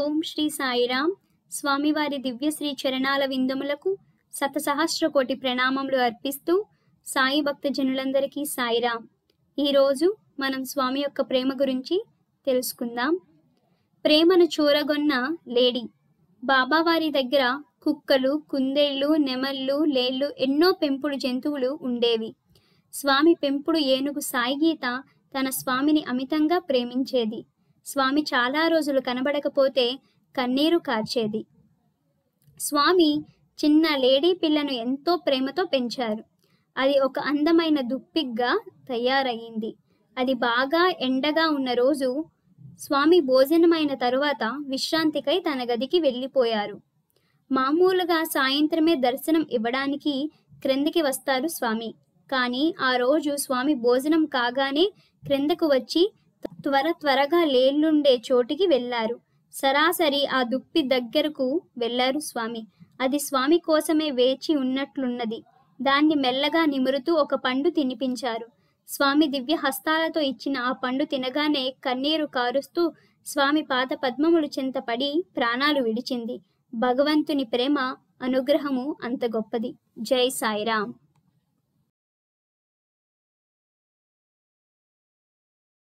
ఓం శ్రీ సాయిరాం స్వామివారి దివ్య శ్రీ చరణాల విందములకు శతసహస్ర కోటి ప్రణామములు అర్పిస్తూ సాయి భక్త జనులందరికీ సాయిరాం ఈరోజు మనం స్వామి యొక్క ప్రేమ గురించి తెలుసుకుందాం ప్రేమను చూరగొన్న లేడీ బాబావారి దగ్గర కుక్కలు కుందేళ్లు నెమళ్ళు లేళ్ళు ఎన్నో పెంపుడు జంతువులు ఉండేవి స్వామి పెంపుడు ఏనుగు సాయి గీత తన స్వామిని అమితంగా ప్రేమించేది స్వామి చాలా రోజులు కనబడకపోతే కన్నీరు కార్చేది స్వామి చిన్న లేడీ పిల్లను ఎంతో ప్రేమతో పెంచారు అది ఒక అందమైన దుప్పిగ్గా తయారయ్యింది అది బాగా ఎండగా ఉన్న రోజు స్వామి భోజనమైన తరువాత విశ్రాంతికై తన గదికి వెళ్ళిపోయారు మామూలుగా సాయంత్రమే దర్శనం ఇవ్వడానికి క్రిందికి వస్తారు స్వామి కానీ ఆ రోజు స్వామి భోజనం కాగానే క్రిందకు వచ్చి త్వర త్వరగా లేళ్లుండే చోటికి వెళ్ళారు సరాసరి ఆ దుప్పి దగ్గరకు వెళ్ళారు స్వామి అది స్వామి కోసమే వేచి ఉన్నట్లున్నది దాన్ని మెల్లగా నిమురుతూ ఒక పండు తినిపించారు స్వామి దివ్య హస్తాలతో ఇచ్చిన ఆ పండు తినగానే కన్నీరు కారుస్తూ స్వామి పాత పద్మములు చింతపడి ప్రాణాలు విడిచింది భగవంతుని ప్రేమ అనుగ్రహము అంత గొప్పది జై సాయిరామ్